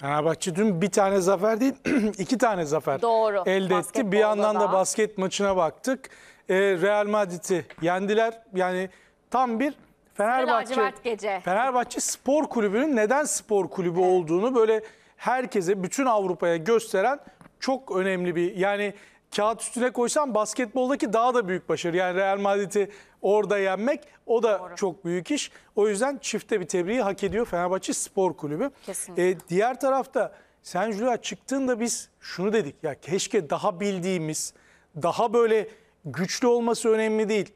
Fenerbahçe dün bir tane zafer değil, iki tane zafer Doğru. elde etti. Bir yandan da. basket maçına baktık. E, Real Madrid'i yendiler. Yani tam bir Fenerbahçe gece. Fenerbahçe Spor Kulübü'nün neden spor kulübü evet. olduğunu böyle herkese, bütün Avrupa'ya gösteren çok önemli bir yani kağıt üstüne koysan basketboldaki daha da büyük başarı. Yani Real Madrid'i orada yenmek o da Doğru. çok büyük iş. O yüzden çifte bir tebriği hak ediyor Fenerbahçe Spor Kulübü. Kesinlikle. Ee, diğer tarafta sen Julia çıktığında biz şunu dedik. Ya keşke daha bildiğimiz, daha böyle güçlü olması önemli değil.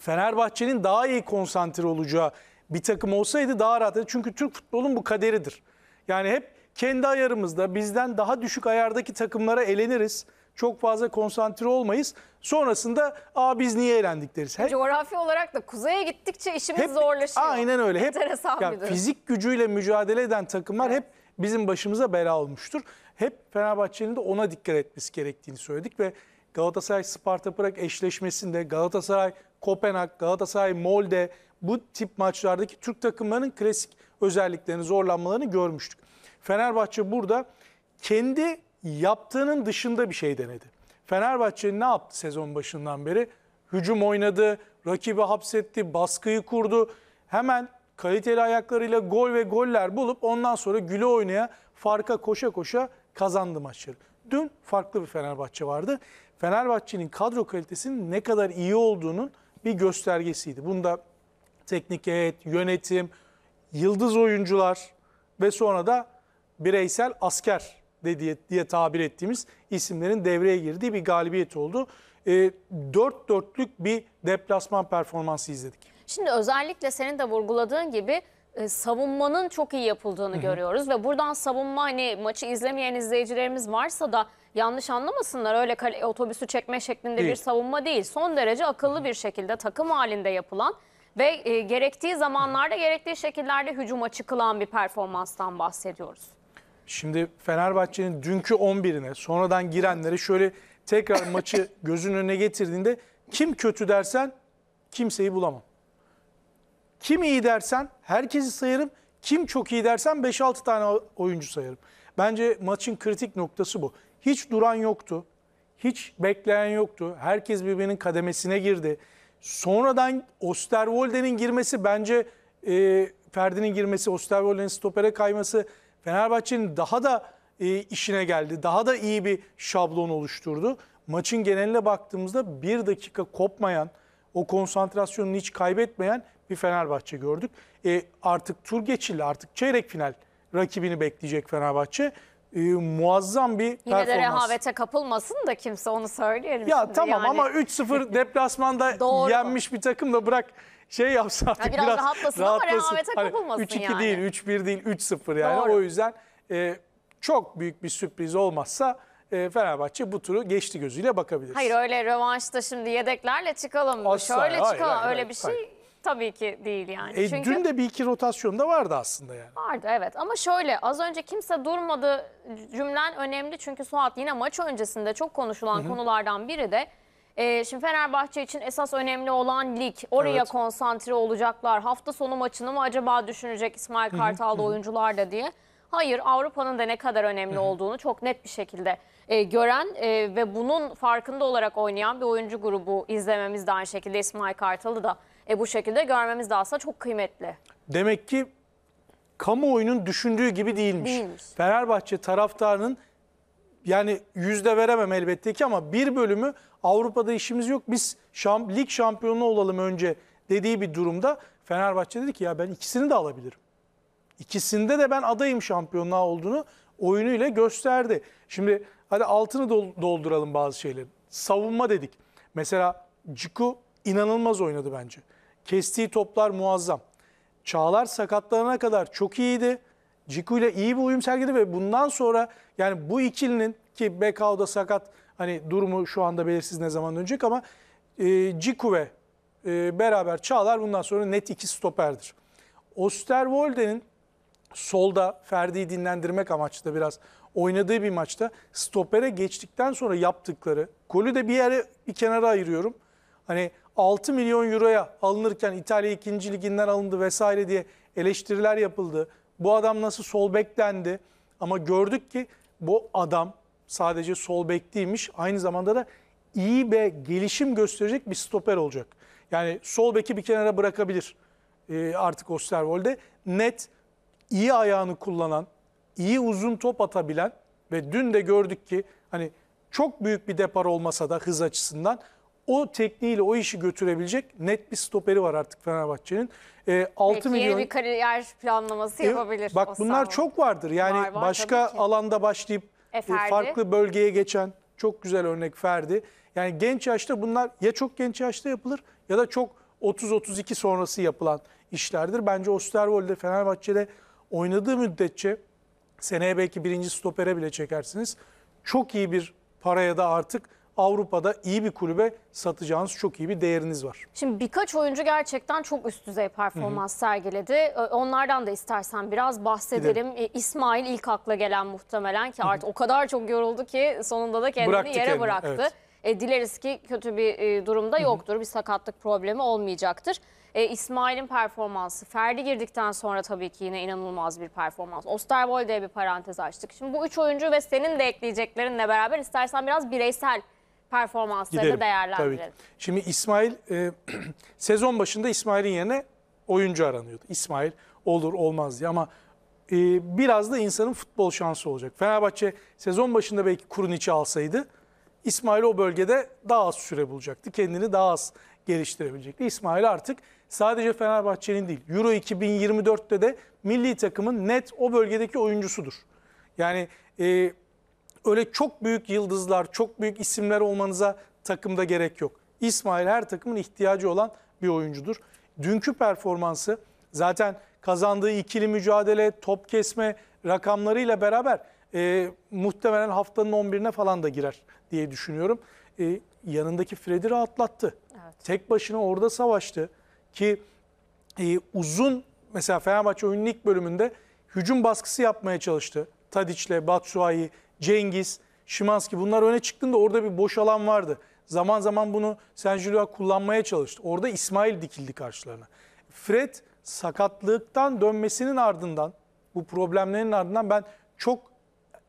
Fenerbahçe'nin daha iyi konsantre olacağı bir takım olsaydı daha rahat. Çünkü Türk futbolun bu kaderidir. Yani hep kendi ayarımızda bizden daha düşük ayardaki takımlara eleniriz çok fazla konsantre olmayız. Sonrasında aa biz niye eğlendik deriz. Hep, Coğrafi olarak da kuzeye gittikçe işimiz hep, zorlaşıyor. Aynen öyle. Hep, Enteresan ya, Fizik gücüyle mücadele eden takımlar evet. hep bizim başımıza bela olmuştur. Hep Fenerbahçe'nin de ona dikkat etmesi gerektiğini söyledik ve Galatasaray Sparta Prag eşleşmesinde Galatasaray Kopenhag, Galatasaray Molde bu tip maçlardaki Türk takımlarının klasik özelliklerini, zorlanmalarını görmüştük. Fenerbahçe burada kendi yaptığının dışında bir şey denedi. Fenerbahçe ne yaptı sezon başından beri? Hücum oynadı, rakibi hapsetti, baskıyı kurdu. Hemen kaliteli ayaklarıyla gol ve goller bulup ondan sonra güle oynaya farka koşa koşa kazandı maçları. Dün farklı bir Fenerbahçe vardı. Fenerbahçe'nin kadro kalitesinin ne kadar iyi olduğunun bir göstergesiydi. Bunda teknik heyet, yönetim, yıldız oyuncular ve sonra da bireysel asker diye, diye tabir ettiğimiz isimlerin devreye girdiği bir galibiyet oldu. E, dört dörtlük bir deplasman performansı izledik. Şimdi özellikle senin de vurguladığın gibi e, savunmanın çok iyi yapıldığını Hı -hı. görüyoruz ve buradan savunma hani maçı izlemeyen izleyicilerimiz varsa da yanlış anlamasınlar öyle kale, otobüsü çekme şeklinde değil. bir savunma değil. Son derece akıllı Hı -hı. bir şekilde takım halinde yapılan ve e, gerektiği zamanlarda gerektiği şekillerde hücuma çıkılan bir performanstan bahsediyoruz. Şimdi Fenerbahçe'nin dünkü 11'ine sonradan girenlere şöyle tekrar maçı gözünün önüne getirdiğinde kim kötü dersen kimseyi bulamam. Kim iyi dersen herkesi sayarım. Kim çok iyi dersen 5-6 tane oyuncu sayarım. Bence maçın kritik noktası bu. Hiç duran yoktu. Hiç bekleyen yoktu. Herkes birbirinin kademesine girdi. Sonradan Osterwolde'nin girmesi bence e, Ferdi'nin girmesi, Osterwolde'nin stopere kayması Fenerbahçe'nin daha da e, işine geldi. Daha da iyi bir şablon oluşturdu. Maçın geneline baktığımızda bir dakika kopmayan, o konsantrasyonunu hiç kaybetmeyen bir Fenerbahçe gördük. E, artık tur geçildi, artık çeyrek final rakibini bekleyecek Fenerbahçe e, muazzam bir Yine performans. Yine de rehavete kapılmasın da kimse onu söyleyelim. Ya şimdi tamam yani. ama 3-0 deplasmanda yenmiş bir takım da bırak şey yapsa artık ya biraz, biraz rahatlasın, rahatlasın ama rehavete hani kapılmasın 3-2 yani. değil, 3-1 değil, 3-0 yani. Doğru. O yüzden e, çok büyük bir sürpriz olmazsa e, Fenerbahçe bu turu geçti gözüyle bakabilir. Hayır öyle rövanşta şimdi yedeklerle çıkalım. Asla, Şöyle hayır, çıkalım hayır, öyle hayır, bir şey Tabii ki değil yani. E, Çünkü Dün de bir iki rotasyon da vardı aslında yani. vardı evet ama şöyle az önce kimse durmadı cümlen önemli çünkü Suat yine maç öncesinde çok konuşulan konulardan biri de e, şimdi Fenerbahçe için esas önemli olan lig oraya Evet. konsantre olacaklar hafta sonu maçını mı acaba düşünecek İsmail Kartal'da oyuncular da diye. Hayır Avrupa'nın da ne kadar önemli olduğunu çok net bir şekilde e, gören e, ve bunun farkında olarak oynayan bir oyuncu grubu izlememiz de aynı şekilde İsmail Kartal'ı da e, bu şekilde görmemiz de aslında çok kıymetli. Demek ki kamuoyunun düşündüğü gibi değilmiş. değilmiş. Fenerbahçe taraftarının yani yüzde veremem elbette ki ama bir bölümü Avrupa'da işimiz yok biz şamp lig şampiyonu olalım önce dediği bir durumda Fenerbahçe dedi ki ya ben ikisini de alabilirim. İkisinde de ben adayım şampiyonluğa olduğunu oyunuyla gösterdi. Şimdi hadi altını dolduralım bazı şeyleri. Savunma dedik. Mesela Ciku inanılmaz oynadı bence. Kestiği toplar muazzam. Çağlar sakatlarına kadar çok iyiydi. Ciku ile iyi bir uyum sergiledi ve bundan sonra yani bu ikilinin ki Bekao da sakat hani durumu şu anda belirsiz ne zaman dönecek ama e, Ciku ve e, beraber Çağlar bundan sonra net iki stoperdir. Osterwolde'nin solda Ferdi'yi dinlendirmek amaçlı biraz oynadığı bir maçta stopere geçtikten sonra yaptıkları golü de bir yere bir kenara ayırıyorum. Hani 6 milyon euroya alınırken İtalya 2. liginden alındı vesaire diye eleştiriler yapıldı. Bu adam nasıl sol beklendi ama gördük ki bu adam sadece sol bek değilmiş. Aynı zamanda da iyi ve gelişim gösterecek bir stoper olacak. Yani sol beki bir kenara bırakabilir e, artık Osterwold'e. Net, iyi ayağını kullanan, iyi uzun top atabilen ve dün de gördük ki hani çok büyük bir depar olmasa da hız açısından o tekniğiyle o işi götürebilecek net bir stoperi var artık Fenerbahçe'nin. E, 6 Belki milyon... yeni bir kariyer planlaması yapabilir. E, bak bunlar sanat. çok vardır. Yani var, var, başka alanda başlayıp e, e farklı bölgeye geçen çok güzel örnek Ferdi. Yani genç yaşta bunlar ya çok genç yaşta yapılır ya da çok 30-32 sonrası yapılan işlerdir. Bence Osterwold'de Fenerbahçe'de oynadığı müddetçe seneye belki birinci stopere bile çekersiniz. Çok iyi bir paraya da artık Avrupa'da iyi bir kulübe satacağınız çok iyi bir değeriniz var. Şimdi birkaç oyuncu gerçekten çok üst düzey performans Hı -hı. sergiledi. Onlardan da istersen biraz bahsedelim. Gidelim. E, İsmail ilk akla gelen muhtemelen ki artık Hı -hı. o kadar çok yoruldu ki sonunda da kendini bıraktı yere kendini, bıraktı. Evet. E, dileriz ki kötü bir e, durumda yoktur. Hı -hı. Bir sakatlık problemi olmayacaktır. E, İsmail'in performansı, Ferdi girdikten sonra tabii ki yine inanılmaz bir performans. Osterwold'e bir parantez açtık. Şimdi bu üç oyuncu ve senin de ekleyeceklerinle beraber istersen biraz bireysel performansları Gidelim, değerlendirelim. Tabii. Şimdi İsmail e, sezon başında İsmail'in yerine oyuncu aranıyordu. İsmail olur olmaz diye ama e, biraz da insanın futbol şansı olacak. Fenerbahçe sezon başında belki kurun içi alsaydı İsmail o bölgede daha az süre bulacaktı. Kendini daha az geliştirebilecekti. İsmail artık sadece Fenerbahçe'nin değil Euro 2024'te de milli takımın net o bölgedeki oyuncusudur. Yani e, öyle çok büyük yıldızlar, çok büyük isimler olmanıza takımda gerek yok. İsmail her takımın ihtiyacı olan bir oyuncudur. Dünkü performansı zaten kazandığı ikili mücadele, top kesme rakamlarıyla beraber e, muhtemelen haftanın 11'ine falan da girer diye düşünüyorum. E, yanındaki Fred'i rahatlattı. Evet. Tek başına orada savaştı ki e, uzun mesela Fenerbahçe oyunun ilk bölümünde hücum baskısı yapmaya çalıştı. Tadiç'le Batsuay'ı Cengiz, Şimanski bunlar öne çıktığında orada bir boş alan vardı. Zaman zaman bunu Senjilua kullanmaya çalıştı. Orada İsmail dikildi karşılarına. Fred sakatlıktan dönmesinin ardından bu problemlerin ardından ben çok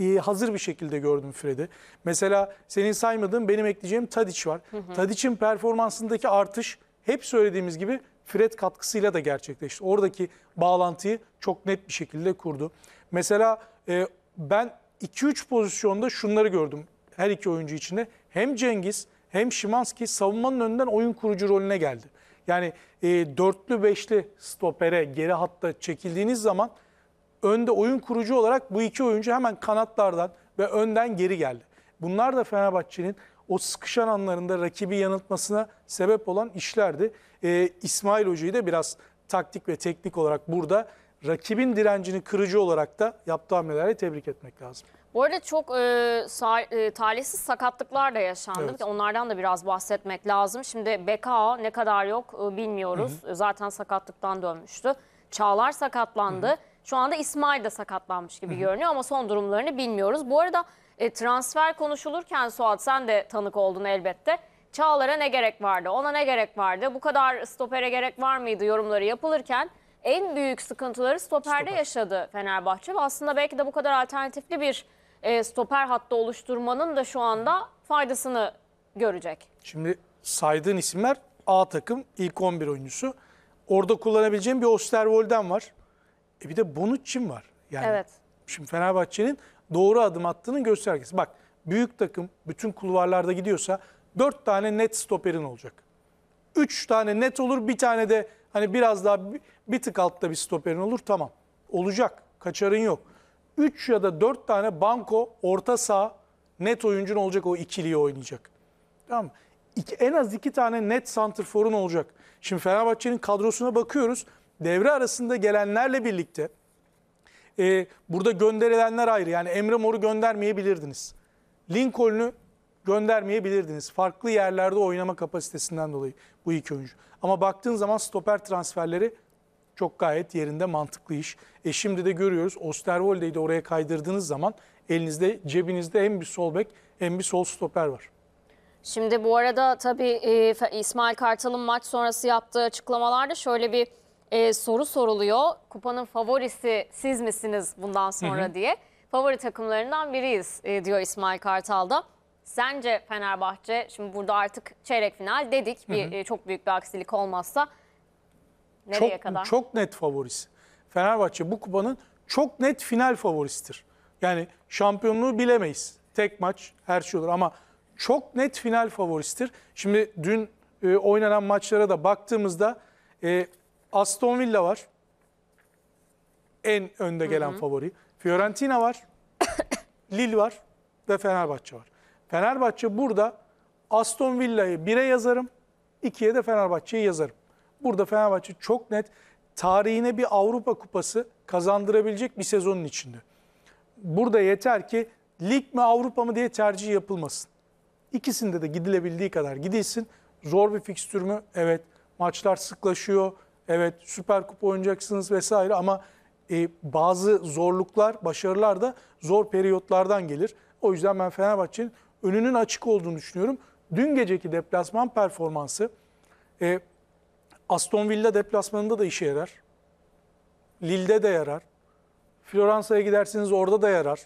e, hazır bir şekilde gördüm Fred'i. Mesela senin saymadığın benim ekleyeceğim Tadiç var. Tadiç'in performansındaki artış hep söylediğimiz gibi Fred katkısıyla da gerçekleşti. Oradaki bağlantıyı çok net bir şekilde kurdu. Mesela e, ben 2-3 pozisyonda şunları gördüm her iki oyuncu içinde. Hem Cengiz hem Şimanski savunmanın önünden oyun kurucu rolüne geldi. Yani e, dörtlü beşli stopere geri hatta çekildiğiniz zaman önde oyun kurucu olarak bu iki oyuncu hemen kanatlardan ve önden geri geldi. Bunlar da Fenerbahçe'nin o sıkışan anlarında rakibi yanıltmasına sebep olan işlerdi. E, İsmail Hoca'yı da biraz taktik ve teknik olarak burada rakibin direncini kırıcı olarak da yaptığı hamlelerle tebrik etmek lazım. Bu arada çok e, sa, e, talihsiz sakatlıklar da yaşandı. Evet. Onlardan da biraz bahsetmek lazım. Şimdi Bekao ne kadar yok e, bilmiyoruz. Hı hı. Zaten sakatlıktan dönmüştü. Çağlar sakatlandı. Hı hı. Şu anda İsmail de sakatlanmış gibi Hı -hı. görünüyor ama son durumlarını bilmiyoruz. Bu arada e, transfer konuşulurken Suat sen de tanık oldun elbette. Çağlar'a ne gerek vardı, ona ne gerek vardı, bu kadar stopere gerek var mıydı yorumları yapılırken en büyük sıkıntıları stoperde Stoper. yaşadı Fenerbahçe. Ve aslında belki de bu kadar alternatifli bir e, stoper hattı oluşturmanın da şu anda faydasını görecek. Şimdi saydığın isimler A takım ilk 11 oyuncusu. Orada kullanabileceğim bir Osterwold'en var. E bir de Bonucci'm var. Yani evet. Şimdi Fenerbahçe'nin doğru adım attığının göstergesi. Bak büyük takım bütün kulvarlarda gidiyorsa 4 tane net stoperin olacak. 3 tane net olur bir tane de Hani biraz daha bir tık altta bir stoperin olur tamam. Olacak. Kaçarın yok. 3 ya da 4 tane banko orta saha net oyuncun olacak o ikiliyi oynayacak. Tamam mı? İki, en az 2 tane net santrforun olacak. Şimdi Fenerbahçe'nin kadrosuna bakıyoruz. Devre arasında gelenlerle birlikte e, burada gönderilenler ayrı. Yani Emre Mor'u göndermeyebilirdiniz. Lincoln'u göndermeyebilirdiniz. Farklı yerlerde oynama kapasitesinden dolayı bu iki oyuncu. Ama baktığın zaman stoper transferleri çok gayet yerinde mantıklı iş. E şimdi de görüyoruz Osterwolde'yi de oraya kaydırdığınız zaman elinizde cebinizde hem bir sol bek hem bir sol stoper var. Şimdi bu arada tabii e, İsmail Kartal'ın maç sonrası yaptığı açıklamalarda şöyle bir e, soru soruluyor. Kupanın favorisi siz misiniz bundan sonra hı hı. diye. Favori takımlarından biriyiz e, diyor İsmail Kartal'da. Sence Fenerbahçe şimdi burada artık çeyrek final dedik bir hı hı. E, çok büyük bir aksilik olmazsa nereye çok, kadar? Çok net favorisi. Fenerbahçe bu kupanın çok net final favorisidir. Yani şampiyonluğu bilemeyiz. Tek maç her şey olur ama çok net final favorisidir. Şimdi dün e, oynanan maçlara da baktığımızda e, Aston Villa var. En önde gelen hı hı. favori. Fiorentina var. Lille var ve Fenerbahçe var. Fenerbahçe burada Aston Villa'yı 1'e yazarım. 2'ye de Fenerbahçe'yi yazarım. Burada Fenerbahçe çok net tarihine bir Avrupa Kupası kazandırabilecek bir sezonun içinde. Burada yeter ki lig mi Avrupa mı diye tercih yapılmasın. İkisinde de gidilebildiği kadar gidilsin. Zor bir fikstür mü? Evet. Maçlar sıklaşıyor. Evet süper kupa oynayacaksınız vesaire ama e, bazı zorluklar, başarılar da zor periyotlardan gelir. O yüzden ben Fenerbahçe'nin önünün açık olduğunu düşünüyorum. Dün geceki deplasman performansı e, Aston Villa deplasmanında da işe yarar. Lille'de de yarar. Floransa'ya gidersiniz orada da yarar.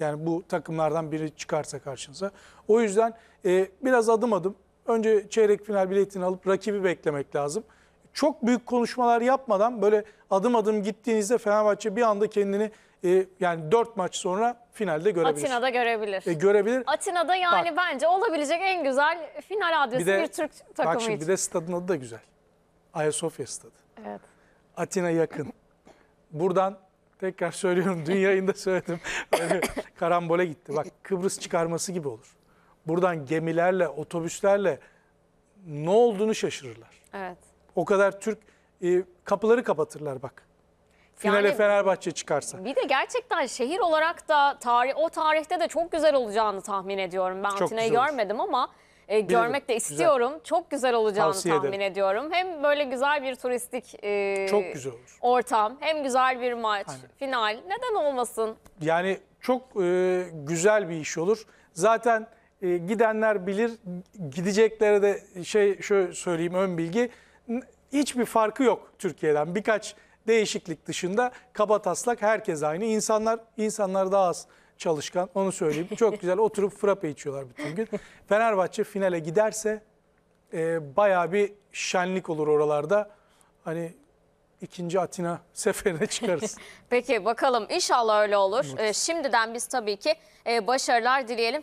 Yani bu takımlardan biri çıkarsa karşınıza. O yüzden e, biraz adım adım önce çeyrek final biletini alıp rakibi beklemek lazım. Çok büyük konuşmalar yapmadan böyle adım adım gittiğinizde Fenerbahçe bir anda kendini e, yani 4 maç sonra finalde görebilir. Atina'da görebilir. E, görebilir. Atina'da yani bak, bence olabilecek en güzel final adresi bir, de, bir Türk takımı bak şimdi, için. Bir de stadın adı da güzel. Ayasofya stadı. Evet. Atina yakın. Buradan tekrar söylüyorum dün yayında söyledim. Böyle karambole gitti. Bak Kıbrıs çıkarması gibi olur. Buradan gemilerle, otobüslerle ne olduğunu şaşırırlar. Evet. O kadar Türk e, kapıları kapatırlar bak. Finale Yani- Fenerbahçe çıkarsa. Bir de gerçekten şehir olarak da tarih o tarihte de çok güzel olacağını tahmin ediyorum. Ben Çok görmedim ama e, görmek de Güzel. istiyorum. Çok güzel olacağını Tavsiye tahmin ederim. ediyorum. Hem böyle güzel bir turistik e, Çok güzel olur. ortam, hem güzel bir maç, Aynen. final. Neden olmasın? Yani çok e, güzel bir iş olur. Zaten e, gidenler bilir, gideceklere de şey şöyle söyleyeyim ön bilgi. N- Hiçbir farkı yok Türkiye'den. Birkaç değişiklik dışında kaba taslak herkes aynı. İnsanlar insanlar daha az çalışkan onu söyleyeyim. Çok güzel oturup frappe içiyorlar bütün gün. Fenerbahçe finale giderse e, bayağı bir şenlik olur oralarda. Hani ikinci Atina seferine çıkarız. Peki bakalım inşallah öyle olur. Evet. Ee, şimdiden biz tabii ki e, başarılar dileyelim.